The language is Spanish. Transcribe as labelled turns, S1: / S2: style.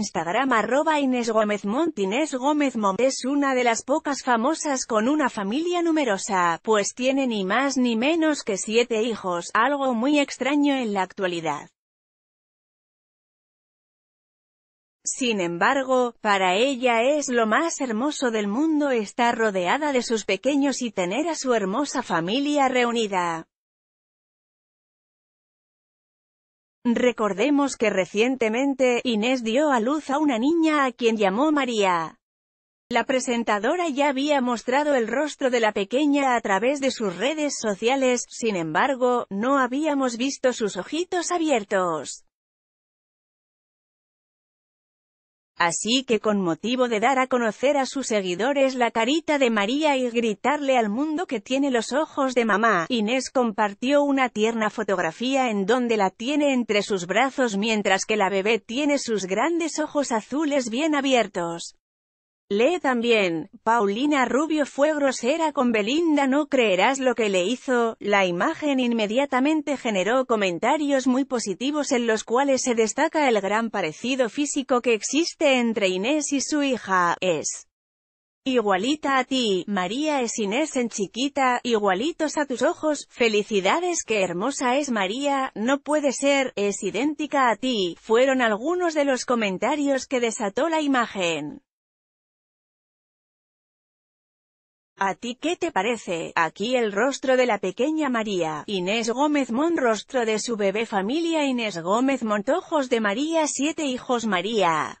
S1: Instagram arroba Inés Gómez Mont Inés Gómez Mont es una de las pocas famosas con una familia numerosa, pues tiene ni más ni menos que siete hijos, algo muy extraño en la actualidad. Sin embargo, para ella es lo más hermoso del mundo estar rodeada de sus pequeños y tener a su hermosa familia reunida. Recordemos que recientemente, Inés dio a luz a una niña a quien llamó María. La presentadora ya había mostrado el rostro de la pequeña a través de sus redes sociales, sin embargo, no habíamos visto sus ojitos abiertos. Así que con motivo de dar a conocer a sus seguidores la carita de María y gritarle al mundo que tiene los ojos de mamá, Inés compartió una tierna fotografía en donde la tiene entre sus brazos mientras que la bebé tiene sus grandes ojos azules bien abiertos. Lee también, Paulina Rubio fue grosera con Belinda no creerás lo que le hizo, la imagen inmediatamente generó comentarios muy positivos en los cuales se destaca el gran parecido físico que existe entre Inés y su hija, es igualita a ti, María es Inés en chiquita, igualitos a tus ojos, felicidades que hermosa es María, no puede ser, es idéntica a ti, fueron algunos de los comentarios que desató la imagen. ¿A ti qué te parece? Aquí el rostro de la pequeña María, Inés Gómez Mon rostro de su bebé familia Inés Gómez Montojos de María siete hijos María